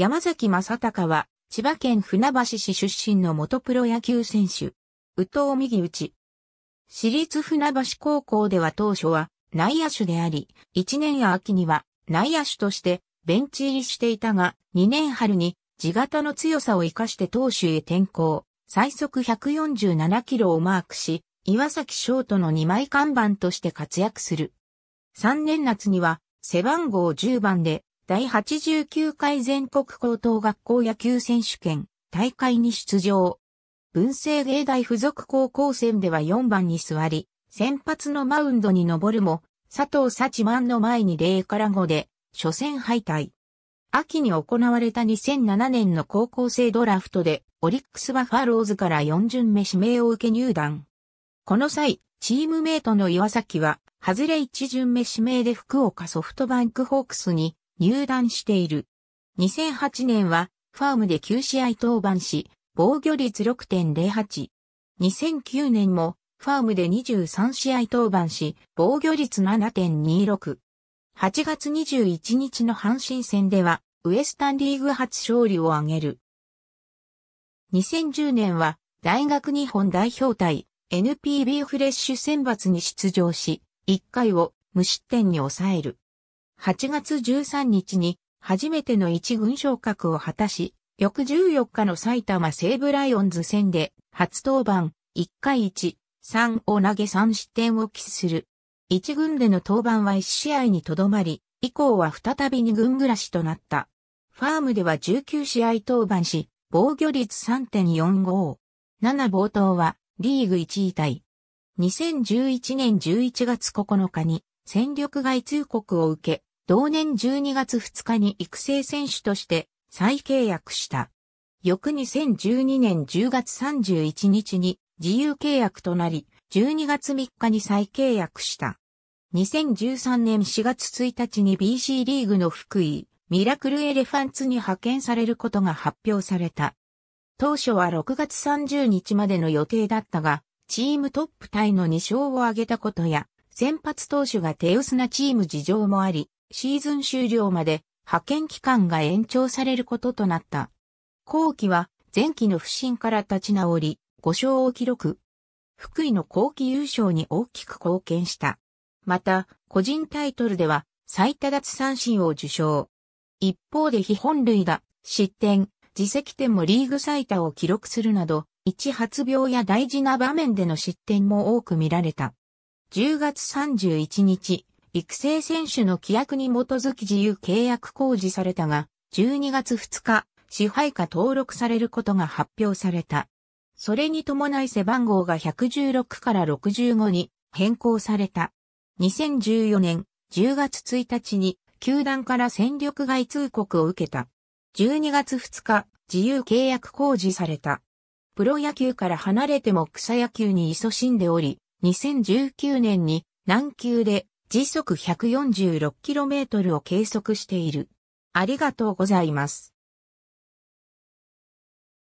山崎正隆は、千葉県船橋市出身の元プロ野球選手。宇藤右打ち。市立船橋高校では当初は内野手であり、1年や秋には内野手としてベンチ入りしていたが、2年春に地型の強さを活かして投手へ転向。最速147キロをマークし、岩崎翔との2枚看板として活躍する。3年夏には背番号10番で第89回全国高等学校野球選手権大会に出場。文政芸大附属高校戦では4番に座り、先発のマウンドに登るも、佐藤幸満の前に0から5で、初戦敗退。秋に行われた2007年の高校生ドラフトで、オリックスバファローズから4巡目指名を受け入団。この際、チームメイトの岩崎は、外れ1巡目指名で福岡ソフトバンクホークスに入団している。2008年はファームで9試合登板し、防御率6.08。2009年もファームで23試合登板し、防御率7.26。8月21日の阪神戦では、ウエスタンリーグ初勝利を挙げる。2010年は、大学日本代表対 NPB フレッシュ選抜に出場し、1回を無失点に抑える。8月13日に初めての一軍昇格を果たし、翌14日の埼玉西武ライオンズ戦で初登板1回1、3を投げ3失点を喫する。一軍での登板は1試合にとどまり、以降は再び二軍暮らしとなった。ファームでは19試合登板し、防御率3.45。7冒頭はリーグ1位対。2011年11月9日に戦力外通告を受け、同年12月2日に育成選手として再契約した。翌2012年10月31日に自由契約となり、12月3日に再契約した。2013年4月1日に BC リーグの福井、ミラクルエレファンツに派遣されることが発表された。当初は6月30日までの予定だったが、チームトップタイの2勝を挙げたことや、先発投手が手薄なチーム事情もあり、シーズン終了まで派遣期間が延長されることとなった。後期は前期の不振から立ち直り、5勝を記録。福井の後期優勝に大きく貢献した。また、個人タイトルでは最多奪三振を受賞。一方で非本塁が失点、自責点もリーグ最多を記録するなど、一発病や大事な場面での失点も多く見られた。10月31日、育成選手の規約に基づき自由契約公示されたが、12月2日、支配下登録されることが発表された。それに伴い背番号が116から65に変更された。2014年10月1日に球団から戦力外通告を受けた。12月2日、自由契約公示された。プロ野球から離れても草野球に勤しんでおり、2019年に南球で時速 146km を計測している。ありがとうございます。